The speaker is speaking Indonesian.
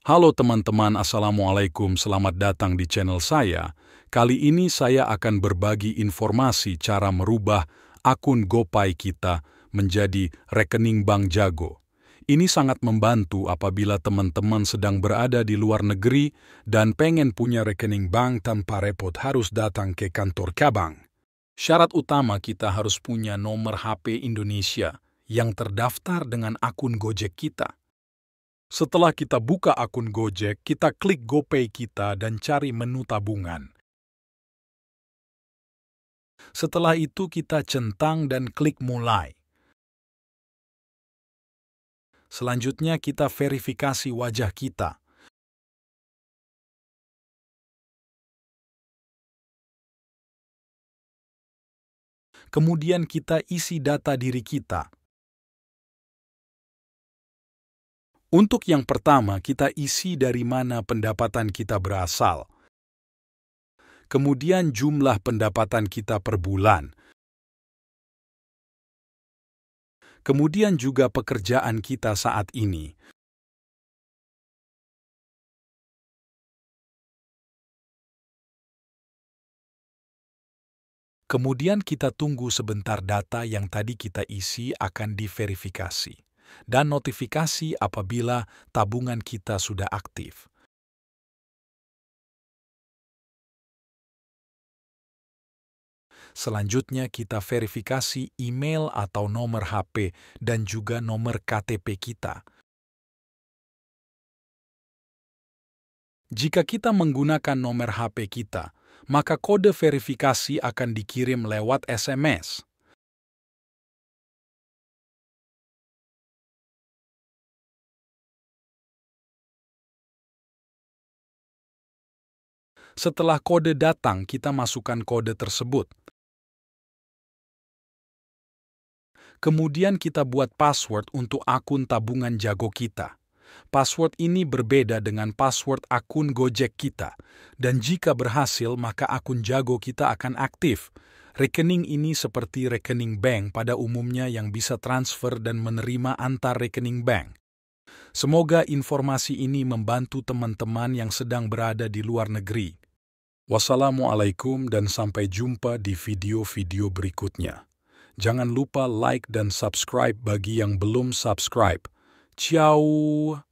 Halo teman-teman, Assalamualaikum, selamat datang di channel saya. Kali ini saya akan berbagi informasi cara merubah akun GoPay kita menjadi rekening Bank Jago. Ini sangat membantu apabila teman-teman sedang berada di luar negeri dan pengen punya rekening bank tanpa repot harus datang ke kantor cabang. Syarat utama kita harus punya nomor HP Indonesia yang terdaftar dengan akun Gojek kita. Setelah kita buka akun Gojek, kita klik GoPay kita dan cari menu tabungan. Setelah itu kita centang dan klik mulai. Selanjutnya kita verifikasi wajah kita. Kemudian kita isi data diri kita. Untuk yang pertama, kita isi dari mana pendapatan kita berasal. Kemudian jumlah pendapatan kita per bulan. Kemudian juga pekerjaan kita saat ini. Kemudian kita tunggu sebentar data yang tadi kita isi akan diverifikasi dan notifikasi apabila tabungan kita sudah aktif. Selanjutnya kita verifikasi email atau nomor HP dan juga nomor KTP kita. Jika kita menggunakan nomor HP kita, maka kode verifikasi akan dikirim lewat SMS. Setelah kode datang, kita masukkan kode tersebut. Kemudian kita buat password untuk akun tabungan Jago kita. Password ini berbeda dengan password akun Gojek kita, dan jika berhasil maka akun Jago kita akan aktif. Rekening ini seperti rekening bank pada umumnya yang bisa transfer dan menerima antar rekening bank. Semoga informasi ini membantu teman-teman yang sedang berada di luar negeri. Wassalamualaikum dan sampai jumpa di video-video berikutnya. Jangan lupa like dan subscribe bagi yang belum subscribe. Ciao!